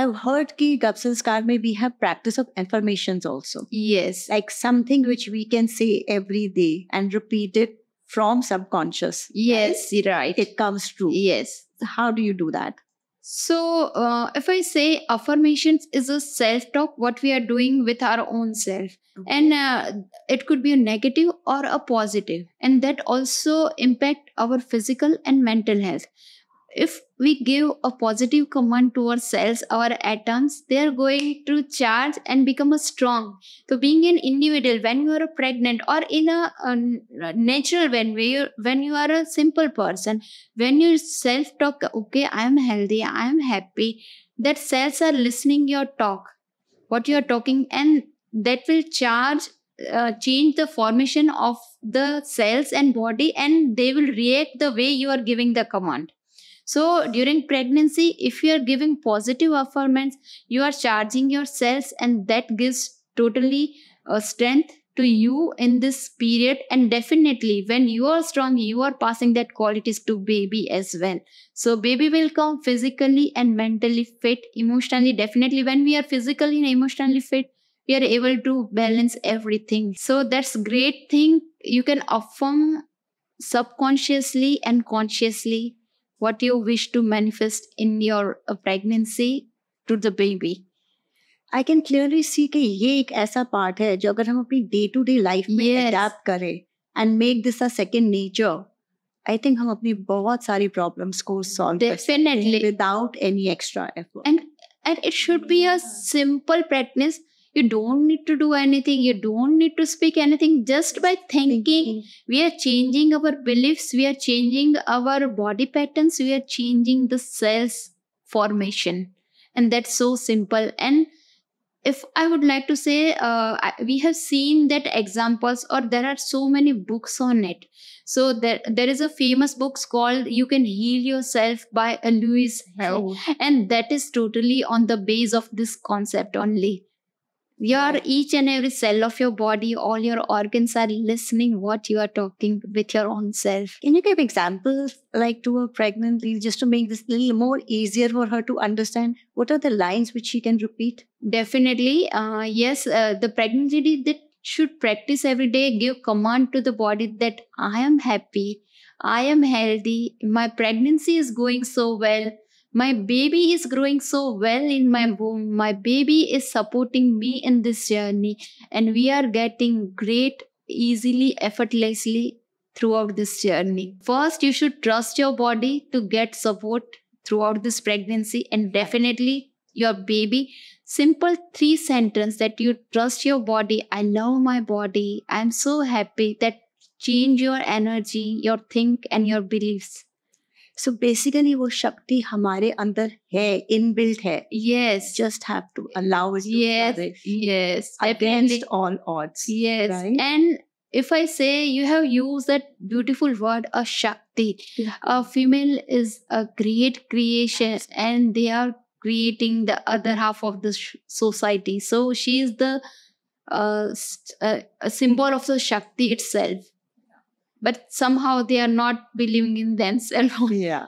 I've heard ki Gabson's car may we have practice of affirmations also. Yes. Like something which we can say every day and repeat it from subconscious. Yes, right. It comes true. Yes. How do you do that? So, uh, if I say affirmations is a self talk, what we are doing with our own self, okay. and uh, it could be a negative or a positive, and that also impact our physical and mental health if we give a positive command to our cells, our atoms, they are going to charge and become strong. So, being an individual, when you are pregnant or in a, a natural when we, when you are a simple person, when you self talk, okay, I am healthy, I am happy, that cells are listening your talk, what you are talking, and that will charge uh, change the formation of the cells and body and they will react the way you are giving the command so during pregnancy, if you are giving positive affirmance, you are charging your cells and that gives totally uh, strength to you in this period and definitely when you are strong you are passing that qualities to baby as well so baby will come physically and mentally fit emotionally definitely when we are physically and emotionally fit we are able to balance everything so that's great thing you can affirm subconsciously and consciously what you wish to manifest in your pregnancy to the baby? I can clearly see कि ये एक ऐसा part है जो अगर हम अपनी day to day life में अडेप्ट yes. करें and make this a second nature I think हम अपनी बहुत सारी प्रॉब्लम्स को solve definitely without any extra effort and and it should be a simple practice you don't need to do anything you don't need to speak anything just by thinking, thinking. we are changing our beliefs we are changing our body patterns we are changing the cells formation and that's so simple and if i would like to say uh, we have seen that examples or there are so many books on it so there, there is a famous book called you can heal yourself by a louise oh. and that is totally on the base of this concept only your each and every cell of your body all your organs are listening what you are talking with your own self can you give examples like to a pregnant lady just to make this little more easier for her to understand what are the lines which she can repeat definitely uh, yes uh, the pregnant lady that should practice every day give command to the body that i am happy i am healthy my pregnancy is going so well my baby is growing so well in my womb. My baby is supporting me in this journey, and we are getting great easily, effortlessly throughout this journey. First, you should trust your body to get support throughout this pregnancy, and definitely your baby. Simple three sentence that you trust your body. I love my body. I'm so happy that change your energy, your think, and your beliefs. So basically, वो शक्ति हमारे अंदर है, inbuilt है. Yes. Just have to allow it. To yes. It. Yes. Against all odds. Yes. And if I say you have used that beautiful word, a shakti. A female is a great creation, and they are creating the other half of the society. So she is the uh, uh, symbol of the Shakti itself but somehow they are not believing in themselves yeah